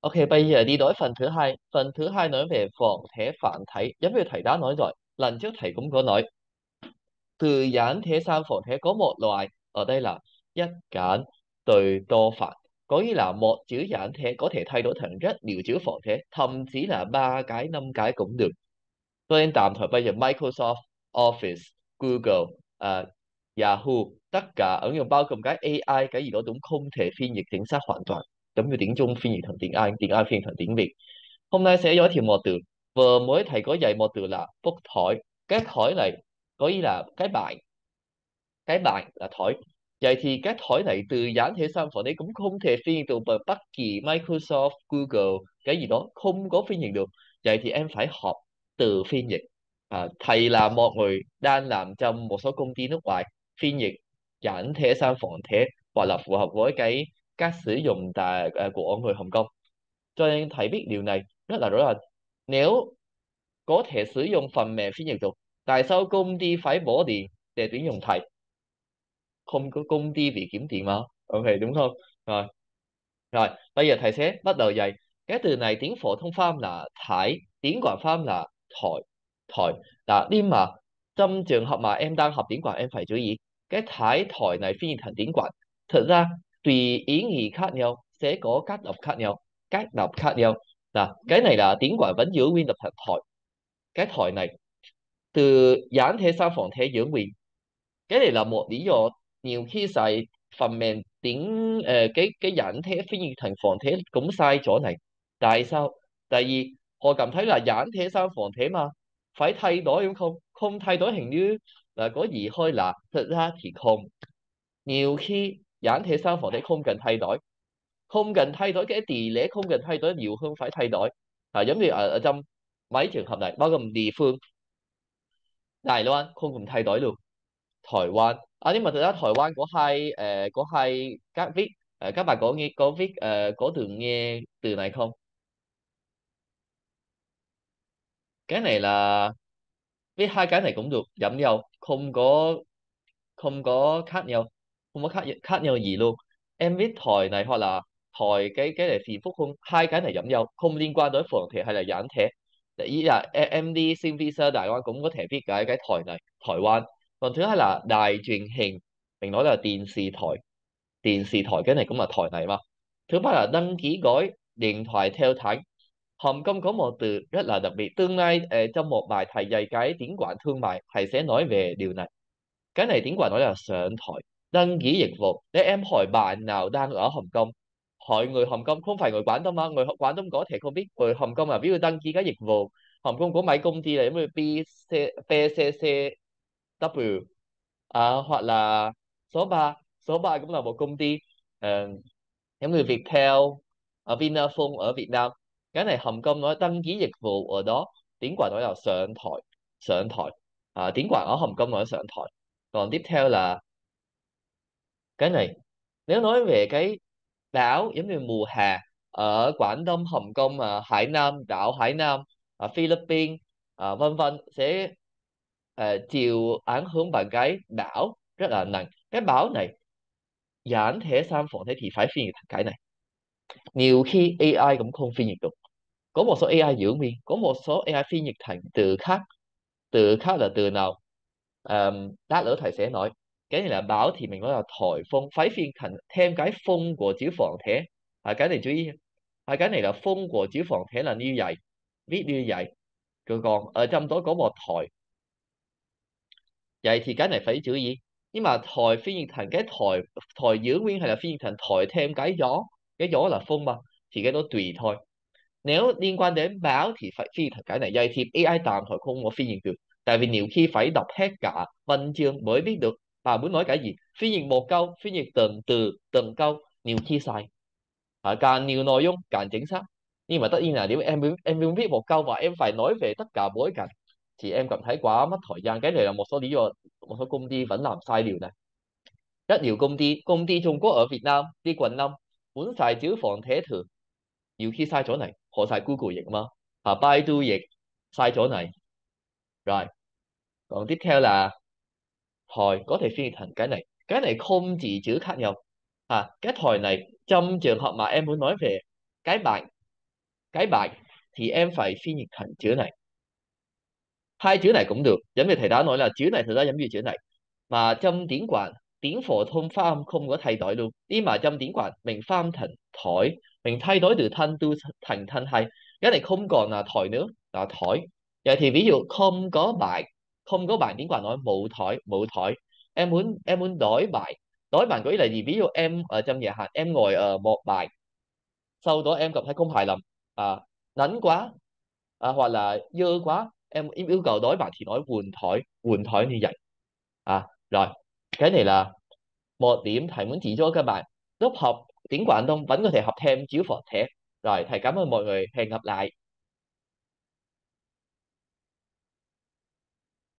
OK, bây giờ đi tới phần thứ hai. Phần thứ hai nói về phỏng thể phản thể. Giống như thầy đã nói rồi, lần trước thầy cũng có nói. Từ giản thể sang phỏng thể có một loại. Ở đây là nhất giản từ đo phản. Có nghĩa là một chữ giản thể có thể thay đổi thành rất nhiều chữ phỏng thế, Thậm chí là ba cái, năm cái cũng được. Cho nên tạm thời bây giờ Microsoft, Office, Google, uh, Yahoo, tất cả ứng dụng bao gồm cái AI, cái gì đó cũng không thể phiên dịch chính xác hoàn toàn giống như tiếng Trung phiên dịch thành tiếng Anh, tiếng Anh phiên thành tiếng Việt. Hôm nay sẽ giới thiệu một từ. Vừa mới thầy có dạy một từ là bốc thổi. Cái thổi này có ý là cái bài. Cái bài là thổi. Vậy thì cái thổi này từ giản thể sản phẩm đấy cũng không thể phiên từ bởi bất kỳ Microsoft, Google, cái gì đó không có phiên dịch được. Vậy thì em phải học từ phiên dịch. À, thầy là một người đang làm trong một số công ty nước ngoài phiên dịch giản thể sang phẩm thế hoặc là phù hợp với cái cách sử dụng tại à, của người Hồng Kông cho nên thầy biết điều này rất là rõ ràng nếu có thể sử dụng phần mềm phi nhật dục tại sao công ty phải bỏ tiền để tuyển dụng thầy không có công ty vì kiếm tiền mà ok đúng không rồi rồi bây giờ thầy sẽ bắt đầu dạy cái từ này tiếng phổ thông pháp là thải tiếng quảng pháp là thổi thổi là đi mà trong trường hợp mà em đang học tiếng quảng em phải chú ý cái thái thổi này phiên dịch thành tiếng quảng thực ra tùy ý nghĩ khác nhau sẽ có cách đọc khác nhau cách đọc khác nhau là cái này là tiếng quả vẫn giữ nguyên tập thập thoại cái thoại này từ giãn thế sang phỏng thế giữ nguyên cái này là một lý do nhiều khi xài phần mềm tiếng uh, ờ, cái cái giãn thế phi nhiên thành phỏng thế cũng sai chỗ này tại sao tại vì họ cảm thấy là giãn thế sang phỏng thế mà phải thay đổi đúng không không thay đổi hình như là có gì hơi lạ thật ra thì không nhiều khi giản thể sao phòng thấy không cần thay đổi không cần thay đổi cái tỷ lệ không cần thay đổi nhiều hơn phải thay đổi à, giống như ở, ở trong mấy trường hợp này bao gồm địa phương Đài Loan không cần thay đổi luôn Đài Loan à, nhưng mà thực ra Đài Loan có hai uh, có hai các viết uh, các bạn có nghe có viết uh, có thường nghe từ này không cái này là viết hai cái này cũng được giảm nhau không có không có khác nhau không có khác khác nhau gì luôn em biết thời này hoặc là thời cái cái này phiền phức không hai cái này giống nhau không liên quan tới phượng thể hay là giản thể để ý là em, em đi xin visa Đài Loan cũng có thể biết cái cái thời này Đài Loan còn thứ hai là đài truyền hình mình nói là cái này cũng là này mà thứ ba là đăng ký gói điện thoại theo tháng Hồng Kông có một từ rất là đặc biệt tương lai uh, trong một bài thầy dạy cái tiếng quản thương mại thầy sẽ nói về điều này cái này tiếng quản nói là sưởng thoại Đăng ký dịch vụ. để em hỏi bạn nào đang ở Hồng Kông, hỏi người Hồng Kông không phải người Quảng Đông mà người Quảng Đông có thể không biết người Hồng Kông là ví dụ đăng ký các dịch vụ. Hồng Kông có mấy công ty là PC, PCCW à, hoặc là số 3 số 3 cũng là một công ty uh, ờ, người như Viettel ở Vinaphone ở Việt Nam cái này Hồng Kông nói đăng ký dịch vụ ở đó tiếng Quảng nói là sợi thoại sợi thoại à, tiếng Quảng ở Hồng Kông nói sợi thoại còn tiếp theo là cái này nếu nói về cái đảo giống như mùa hè ở Quảng Đông Hồng Kông à, Hải Nam đảo Hải Nam ở ờ, Philippines à, vân vân sẽ à, chịu ảnh hưởng bằng cái bão rất là nặng cái bão này giảm thể sam phỏng thế thì phải phiên dịch cái này nhiều khi AI cũng không phiên dịch được có một số AI giữ nguyên có một số AI phiên dịch thành từ khác từ khác là từ nào à, lát nữa thầy sẽ nói cái này là báo thì mình gọi đầu thổi phông phái phiên thành thêm cái phông của chữ phỏng thế à, cái này chú ý à, cái này là phông của chữ phỏng thế là như vậy viết như vậy rồi còn ở trong đó có một thổi vậy thì cái này phải chữ gì nhưng mà thổi phiên thành cái thổi thổi giữ nguyên hay là phiên dịch thành thổi thêm cái gió cái gió là phông mà thì cái đó tùy thôi nếu liên quan đến báo thì phải phiên thành cái này vậy thì AI tạm thời không có phiên dịch được tại vì nhiều khi phải đọc hết cả văn chương mới biết được à, muốn nói cái gì phi dịch một câu phi dịch từng từ từng câu nhiều chia sẻ à, càng nhiều nội dung càng chính xác nhưng mà tất nhiên là nếu em em muốn viết một câu và em phải nói về tất cả bối cảnh thì em cảm thấy quá mất thời gian cái này là một số lý do một số công ty vẫn làm sai điều này rất nhiều công ty công ty Trung Quốc ở Việt Nam đi quận 5 muốn xài chữ phỏng thế thử nhiều khi sai chỗ này họ xài Google dịch mà à, Baidu dịch sai chỗ này rồi còn tiếp theo là thời có thể phiên dịch thành cái này cái này không chỉ chữ khác nhau à, cái thời này trong trường hợp mà em muốn nói về cái bạn cái bạn thì em phải phiên dịch thành chữ này hai chữ này cũng được giống như thầy đã nói là chữ này thực ra giống như chữ này mà trong tiếng quảng tiếng phổ thông pha âm không có thay đổi luôn nhưng mà trong tiếng quảng mình pha âm thành thổi mình thay đổi từ thanh tu thành thanh hay cái này không còn là thổi nữa là thổi vậy thì ví dụ không có bạn không có bài, tiếng Quảng nói mụ thổi mụ thổi em muốn em muốn đổi bài đổi bài có ý là gì ví dụ em ở trong nhà hàng em ngồi ở một bài sau đó em cảm thấy không hài lòng à, nắng quá à, hoặc là dơ quá em yêu cầu đối bài thì nói buồn thổi buồn thổi như vậy à rồi cái này là một điểm thầy muốn chỉ cho các bạn lớp học tiếng Quảng Đông vẫn có thể học thêm chữ phật thể rồi thầy cảm ơn mọi người hẹn gặp lại